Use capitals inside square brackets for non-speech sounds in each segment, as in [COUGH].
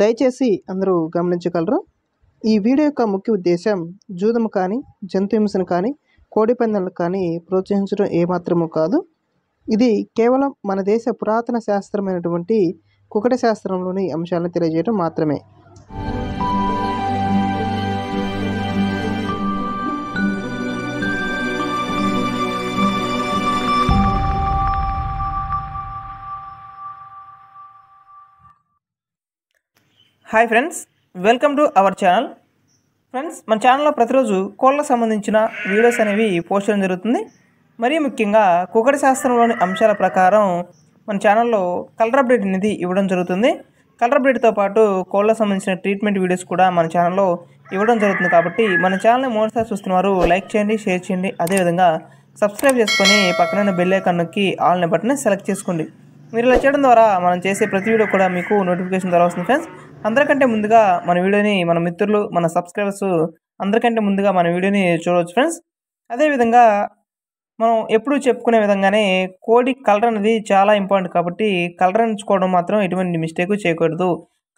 దయచేసి అందరూ గమనించగలరు ఈ వీడియో యొక్క ముఖ్య ఉద్దేశం జూదము కానీ జంతు హింసను కానీ కోడి పందెలను కానీ ప్రోత్సహించడం ఏమాత్రము కాదు ఇది కేవలం మన దేశ పురాతన శాస్త్రమైనటువంటి కుకట శాస్త్రంలోని అంశాలను తెలియజేయడం మాత్రమే hi friends welcome to our channel friends మన ఛానల్లో ప్రతిరోజు కోళ్ళకు సంబంధించిన వీడియోస్ అనేవి పోస్ట్ చేయడం జరుగుతుంది మరీ ముఖ్యంగా కుకటి శాస్త్రంలోని అంశాల ప్రకారం మన ఛానల్లో కలర్ అప్డేట్ అనేది ఇవ్వడం జరుగుతుంది కలర్ అప్డేట్తో పాటు కోళ్ళకు సంబంధించిన ట్రీట్మెంట్ వీడియోస్ కూడా మన ఛానల్లో ఇవ్వడం జరుగుతుంది కాబట్టి మన ఛానల్ని మూడుసార్లు చూస్తున్న వారు లైక్ చేయండి షేర్ చేయండి అదేవిధంగా సబ్స్క్రైబ్ చేసుకొని పక్కన బెల్ ఐకాన్ నొక్కి ఆల్ బటన్ సెలెక్ట్ చేసుకోండి మీరు ఇలా చేయడం ద్వారా మనం చేసే ప్రతి వీడియో కూడా మీకు నోటిఫికేషన్ ద్వారా వస్తుంది ఫ్రెండ్స్ అందరికంటే ముందుగా మన వీడియోని మన మిత్రులు మన సబ్స్క్రైబర్స్ అందరికంటే ముందుగా మన వీడియోని చూడవచ్చు ఫ్రెండ్స్ అదేవిధంగా మనం ఎప్పుడు చెప్పుకునే విధంగానే కోడి కలర్ అనేది చాలా ఇంపార్టెంట్ కాబట్టి కలర్ ఎంచుకోవడం మాత్రం ఎటువంటి మిస్టేక్ చేయకూడదు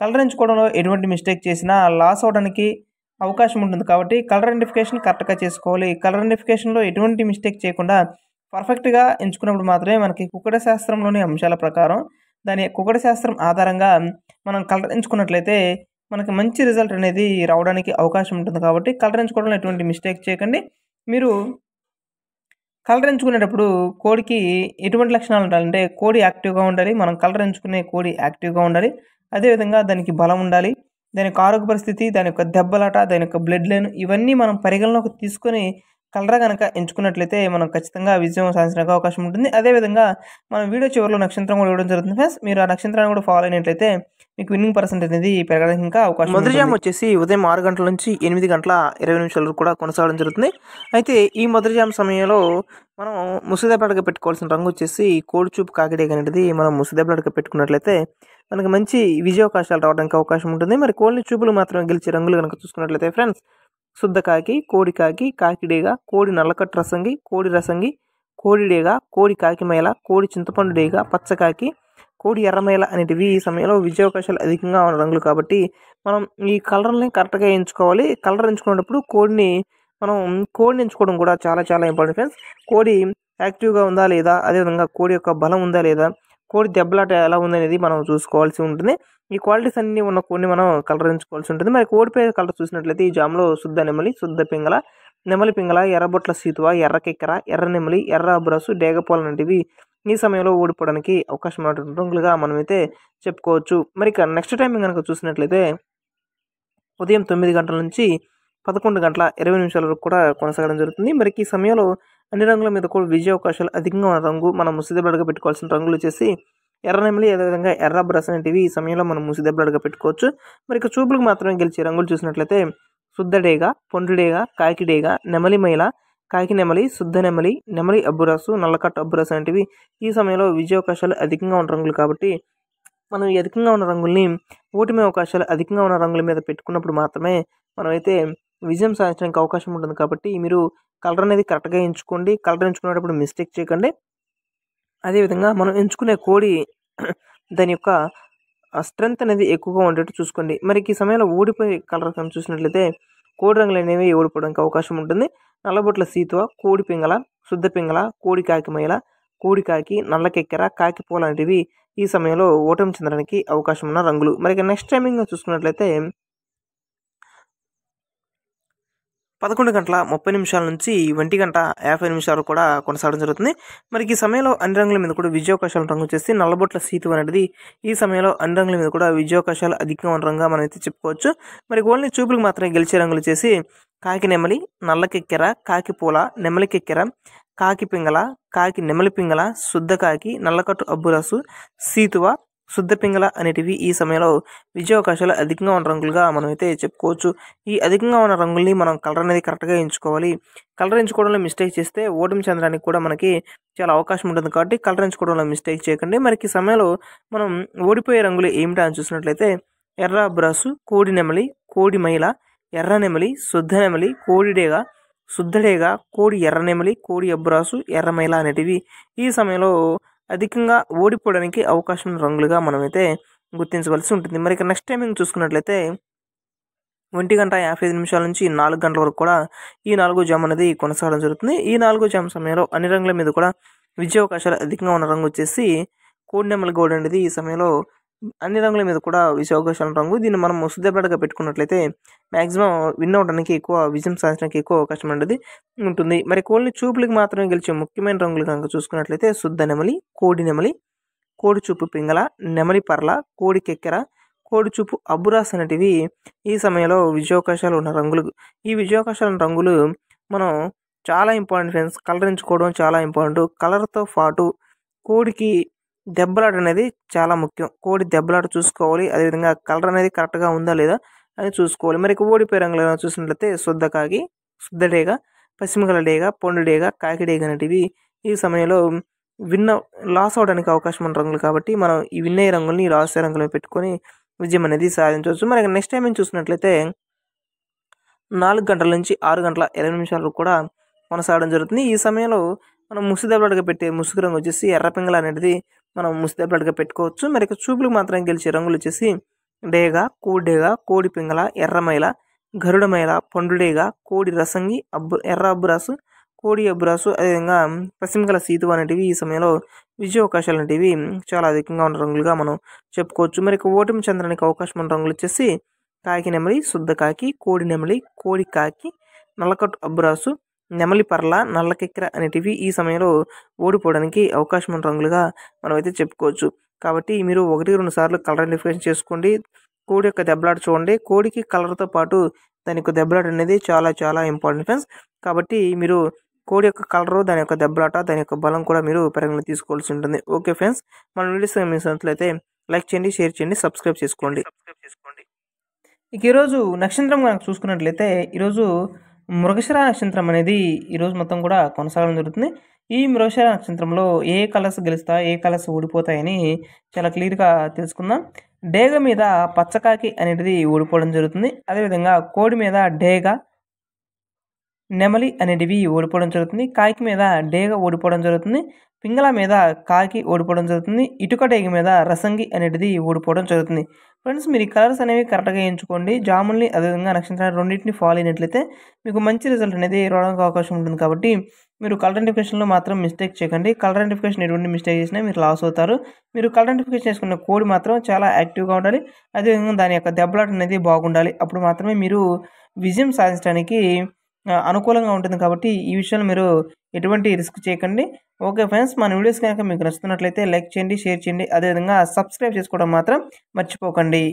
కలర్ ఎంచుకోవడంలో ఎటువంటి మిస్టేక్ చేసినా లాస్ అవడానికి అవకాశం ఉంటుంది కాబట్టి కలర్ ఐడెంటిఫికేషన్ కరెక్ట్గా చేసుకోవాలి కలర్ ఐడెంటిఫికేషన్లో ఎటువంటి మిస్టేక్ చేయకుండా పర్ఫెక్ట్గా ఎంచుకున్నప్పుడు మాత్రమే మనకి కుక్కడ శాస్త్రంలోని అంశాల ప్రకారం దాని కుకట శాస్త్రం ఆధారంగా మనం కలర్ ఎంచుకున్నట్లయితే మనకి మంచి రిజల్ట్ అనేది రావడానికి అవకాశం ఉంటుంది కాబట్టి కలర్ ఎటువంటి మిస్టేక్ చేయకండి మీరు కలర్ ఎంచుకునేటప్పుడు కోడికి ఎటువంటి లక్షణాలు ఉండాలంటే కోడి యాక్టివ్గా ఉండాలి మనం కలర్ ఎంచుకునే కోడి యాక్టివ్గా ఉండాలి అదేవిధంగా దానికి బలం ఉండాలి దాని యొక్క ఆరోగ్య పరిస్థితి దాని యొక్క దెబ్బలాట దాని యొక్క బ్లడ్ లైన్ ఇవన్నీ మనం పరిగణలోకి తీసుకొని కలరా కనుక ఎంచుకున్నట్లయితే మనం ఖచ్చితంగా విజయం సాధించడానికి అవకాశం ఉంటుంది అదేవిధంగా మనం వీడియో చివరిలో నక్షత్రం కూడా ఇవ్వడం జరుగుతుంది ఫ్రెండ్స్ మీరు ఆ నక్షత్రాన్ని కూడా ఫాలో అయినట్లయితే మీకు విన్నింగ్ పర్సెంట్ అనేది పెరగడానికి ఇంకా అవకాశం మొదటి జామ్ వచ్చేసి ఉదయం ఆరు గంటల నుంచి ఎనిమిది గంటల ఇరవై నిమిషాల వరకు కూడా కొనసాగడం జరుగుతుంది అయితే ఈ మొదటి జామ్ సమయంలో మనం ముసుగుదెబ్బలాగా పెట్టుకోవాల్సిన రంగు వచ్చేసి కోడిచూపు కాకిడే అనేది మనం ముసుగుదెబ్బలాగా పెట్టుకున్నట్లయితే మనకి మంచి విజయావకాశాలు రావడానికి అవకాశం ఉంటుంది మరి కోళ్ళని చూపులు మాత్రం గెలిచే రంగులు కనుక చూసుకున్నట్లయితే ఫ్రెండ్స్ శుద్ధకాకి కోడి కాకి కాకిడేగా కోడి నల్లకట్టు రసంగి కోడి రసంగి కోడిడేగా కోడి కాకిమేల కోడి డేగా పచ్చకాకి కోడి ఎర్రమేళ అనేటివి ఈ సమయంలో విజయావకాశాలు అధికంగా ఉన్న రంగులు కాబట్టి మనం ఈ కలర్ని కరెక్ట్గా ఎంచుకోవాలి కలర్ ఎంచుకునేటప్పుడు కోడిని మనం కోడిని ఎంచుకోవడం కూడా చాలా చాలా ఇంపార్టెంట్ ఫ్రెండ్స్ కోడి యాక్టివ్గా ఉందా లేదా అదేవిధంగా కోడి యొక్క బలం ఉందా లేదా కోడి దెబ్బలాట ఎలా ఉందనేది మనం చూసుకోవాల్సి ఉంటుంది ఈ క్వాలిటీస్ అన్నీ ఉన్న కోడిని మనం కలరించుకోవాల్సి ఉంటుంది మరి కోడిపై కలర్ చూసినట్లయితే ఈ జామ్లో శుద్ధ నెమలి శుద్ధ పింగళ నెమలి పింగళ ఎర్రబొట్ల సీతువ ఎర్ర కెక్కెర ఎర్ర నెమలి ఎర్ర బ్రసు డేగపోల లాంటివి ఈ సమయంలో ఓడిపోవడానికి అవకాశం ఉన్నట్టుగా మనమైతే చెప్పుకోవచ్చు మరి ఇక నెక్స్ట్ టైం కనుక చూసినట్లయితే ఉదయం తొమ్మిది గంటల నుంచి పదకొండు గంటల ఇరవై నిమిషాల వరకు కూడా కొనసాగడం జరుగుతుంది మరి ఈ సమయంలో అన్ని రంగుల మీద కూడా విజయ అవకాశాలు అధికంగా ఉన్న రంగు మనం ముసిదెబ్బడిగా పెట్టుకోవాల్సిన రంగులు వచ్చేసి ఎర్ర నెమలి అదేవిధంగా ఎర్ర బ్రస్ అనేటివి ఈ సమయంలో మనం ముసిదెబ్బడిగా పెట్టుకోవచ్చు మరి ఇక చూపులకు మాత్రమే గెలిచే రంగులు చూసినట్లయితే డేగా కాకి డేగా నెమలి మైల కాకి నెమలి శుద్ధ నెమలి నెమలి అబ్బురాసు నల్లకట్ట అబ్బురాసు అనేటివి ఈ సమయంలో విజయ అవకాశాలు అధికంగా ఉన్న రంగులు కాబట్టి మనం అధికంగా ఉన్న రంగుల్ని ఓటమి అవకాశాలు అధికంగా ఉన్న రంగుల మీద పెట్టుకున్నప్పుడు మాత్రమే మనమైతే విజయం సాధించడానికి అవకాశం ఉంటుంది కాబట్టి మీరు కలర్ అనేది కరెక్ట్గా ఎంచుకోండి కలర్ ఎంచుకునేటప్పుడు మిస్టేక్ చేయకండి అదేవిధంగా మనం ఎంచుకునే కోడి [CLEARS THROAT] దాని యొక్క స్ట్రెంత్ అనేది ఎక్కువగా ఉండేట్టు చూసుకోండి మరి ఈ సమయంలో ఓడిపోయి కలర్ కనుక చూసినట్లయితే కోడి రంగులు అనేవి ఓడిపోవడానికి అవకాశం ఉంటుంది నల్లబొట్ల సీతువ కోడి పింగళ శుద్ధ పింగళ కోడి కాకి మైల కోడి కాకి నల్లకెక్కెర కాకి పూలాంటివి ఈ సమయంలో ఓటమి చెందడానికి అవకాశం ఉన్న రంగులు మరి నెక్స్ట్ టైమింగ్ చూసుకున్నట్లయితే పదకొండు గంటల ముప్పై నిమిషాల నుంచి ఒంటి గంట యాభై నిమిషాల వరకు కూడా కొనసాగడం జరుగుతుంది మరి ఈ సమయంలో అన్ని రంగుల మీద కూడా విజయావకాశాలు రంగు చేసి నల్లబొట్ల సీతు అనేది ఈ సమయంలో అన్ని రంగుల మీద కూడా విజయావకాశాలు అధికంగా ఉన్న రంగా మనం అయితే చెప్పుకోవచ్చు మరి ఓన్లీ చూపులకు మాత్రమే గెలిచే రంగులు చేసి కాకి నెమలి నల్లకెక్కెర కాకి పూల నెమలికెక్కెర కాకి పింగళ కాకి నెమలి పింగళ శుద్ధ కాకి నల్లకట్టు అబ్బురసు సీతువ శుద్ధ పింగళ అనేటివి ఈ సమయంలో విజయావకాశాలు అధికంగా ఉన్న రంగులుగా మనమైతే చెప్పుకోవచ్చు ఈ అధికంగా ఉన్న రంగుల్ని మనం కలర్ అనేది కరెక్ట్గా ఎంచుకోవాలి కలర్ ఎంచుకోవడంలో మిస్టేక్ చేస్తే ఓటమి చెందడానికి కూడా మనకి చాలా అవకాశం ఉంటుంది కాబట్టి కలర్ ఎంచుకోవడంలో మిస్టేక్ చేయకండి మనకి సమయంలో మనం ఓడిపోయే రంగులు ఏమిటా అని చూసినట్లయితే ఎర్ర బ్రాసు కోడి నెమలి కోడి మైల ఎర్ర నెమలి శుద్ధ నెమలి కోడిడేగ శుద్ధడేగ కోడి ఎర్ర నెమలి కోడి అబ్బ్రాసు ఎర్ర అనేటివి ఈ సమయంలో అధికంగా ఓడిపోవడానికి అవకాశం రంగులుగా మనమైతే గుర్తించవలసి ఉంటుంది మరి ఇక నెక్స్ట్ టైమింగ్ చూసుకున్నట్లయితే ఒంటి గంట యాభై ఐదు నిమిషాల నుంచి నాలుగు గంటల వరకు కూడా ఈ నాలుగో జామ్ అనేది కొనసాగడం జరుగుతుంది ఈ నాలుగో జామ్ సమయంలో అన్ని రంగుల మీద కూడా విజయావకాశాలు అధికంగా ఉన్న రంగు వచ్చేసి కోడినెమ్మల గోడ్ అనేది ఈ సమయంలో అన్ని రంగుల మీద కూడా అవకాశాల రంగు దీన్ని మనం శుద్ధపేటగా పెట్టుకున్నట్లయితే మ్యాక్సిమం విన్ అవడానికి ఎక్కువ విజయం సాధించడానికి ఎక్కువ అవకాశం అనేది ఉంటుంది మరి కోళ్ళని చూపులకు మాత్రమే గెలిచే ముఖ్యమైన రంగులు కనుక చూసుకున్నట్లయితే శుద్ధ నెమలి కోడి నెమలి కోడి చూపు పింగళ నెమలి పర్ల కోడి కెక్కెర కోడి చూపు అబ్బురాస్ అనేటివి ఈ సమయంలో విజయావకాశాలు ఉన్న రంగులు ఈ విజయావకాశాల రంగులు మనం చాలా ఇంపార్టెంట్ ఫ్రెండ్స్ కలర్ ఎంచుకోవడం చాలా ఇంపార్టెంట్ కలర్తో పాటు కోడికి దెబ్బలాట అనేది చాలా ముఖ్యం కోడి దెబ్బలాట చూసుకోవాలి అదేవిధంగా కలర్ అనేది కరెక్ట్గా ఉందా లేదా అని చూసుకోవాలి మరి ఓడిపోయే రంగులు చూసినట్లయితే శుద్ధ కాకి శుద్ధ డేగ పశ్చిమగల డేగ పొండు డేగ కాకి డేగ అనేటివి ఈ సమయంలో విన్న లాస్ అవడానికి అవకాశం ఉన్న రంగులు కాబట్టి మనం ఈ విన్నయ్య రంగుల్ని లాస్ అయ్యే రంగులో పెట్టుకొని విజయం అనేది సాధించవచ్చు మరి నెక్స్ట్ టైం చూసినట్లయితే నాలుగు గంటల నుంచి ఆరు గంటల ఇరవై నిమిషాలు కూడా కొనసాగడం జరుగుతుంది ఈ సమయంలో మనం ముసుగు దెబ్బలాటగా పెట్టే ముసుగు రంగు వచ్చేసి ఎర్ర అనేది మనం ముస్తాబ్లాట్గా పెట్టుకోవచ్చు మరి చూపులకు మాత్రం గెలిచే రంగులు వచ్చేసి డేగ కోడేగ కోడి పింగళ ఎర్రమైల గరుడమైల పండుడేగ కోడి రసంగి అబ్బు ఎర్ర అబ్బురాసు కోడి అబ్బురాసు అదేవిధంగా పశ్చిమకల సీతు అనేటివి ఈ సమయంలో విజయ అవకాశాలు అనేటివి చాలా అధికంగా ఉన్న రంగులుగా మనం చెప్పుకోవచ్చు మరి ఓటమి చంద్రానికి అవకాశం ఉన్న రంగులు వచ్చేసి కాకి నెమలి శుద్ధ కాకి కోడి నెమలి కోడి కాకి నల్లకట్టు అబ్బురాసు నెమలి పర్ల నల్లకిక్కర అనేటివి ఈ సమయంలో ఓడిపోవడానికి అవకాశం ఉన్న రంగులుగా మనమైతే చెప్పుకోవచ్చు కాబట్టి మీరు ఒకటి రెండు సార్లు కలర్ ఐడెంటిఫికేషన్ చేసుకోండి కోడి యొక్క దెబ్బలాట చూడండి కోడికి కలర్తో పాటు దాని యొక్క దెబ్బలాట అనేది చాలా చాలా ఇంపార్టెంట్ ఫ్రెండ్స్ కాబట్టి మీరు కోడి యొక్క కలరు దాని యొక్క దెబ్బలాట దాని యొక్క బలం కూడా మీరు పరిగణలో తీసుకోవాల్సి ఉంటుంది ఓకే ఫ్రెండ్స్ మన వీడియోస్ సంతలైతే లైక్ చేయండి షేర్ చేయండి సబ్స్క్రైబ్ చేసుకోండి సబ్స్క్రైబ్ చేసుకోండి ఇక ఈరోజు నక్షత్రం కనుక చూసుకున్నట్లయితే ఈరోజు మృగశిర నక్షత్రం అనేది ఈరోజు మొత్తం కూడా కొనసాగడం జరుగుతుంది ఈ మృగశిర నక్షత్రంలో ఏ కలర్స్ గెలుస్తా ఏ కలర్స్ ఓడిపోతాయని చాలా క్లియర్గా తెలుసుకుందాం డేగ మీద పచ్చకాకి అనేది ఓడిపోవడం జరుగుతుంది అదేవిధంగా కోడి మీద డేగ నెమలి అనేటివి ఓడిపోవడం జరుగుతుంది కాకి మీద డేగ ఓడిపోవడం జరుగుతుంది పింగళ మీద కాకి ఓడిపోవడం జరుగుతుంది ఇటుక టేగి మీద రసంగి అనేది ఓడిపోవడం జరుగుతుంది ఫ్రెండ్స్ మీరు ఈ కలర్స్ అనేవి కరెక్ట్గా ఎంచుకోండి జాముల్ని అదేవిధంగా నక్షత్రాన్ని రెండింటిని ఫాలో అయినట్లయితే మీకు మంచి రిజల్ట్ అనేది రావడానికి అవకాశం ఉంటుంది కాబట్టి మీరు కలర్ ఐడెంటిఫికేషన్లో మాత్రం మిస్టేక్ చేయకండి కలర్ ఐడెంటిఫికేషన్ ఎటువంటి మిస్టేక్ చేసినా మీరు లాస్ అవుతారు మీరు కలర్ ఐడెంటిఫికేషన్ చేసుకున్న కోడ్ మాత్రం చాలా యాక్టివ్గా ఉండాలి అదేవిధంగా దాని యొక్క దెబ్బలాట అనేది బాగుండాలి అప్పుడు మాత్రమే మీరు విజయం సాధించడానికి అనుకూలంగా ఉంటుంది కాబట్టి ఈ విషయంలో మీరు ఎటువంటి రిస్క్ చేయకండి ఓకే ఫ్రెండ్స్ మన వీడియోస్ కనుక మీకు నచ్చుతున్నట్లయితే లైక్ చేయండి షేర్ చేయండి అదేవిధంగా సబ్స్క్రైబ్ చేసుకోవడం మాత్రం మర్చిపోకండి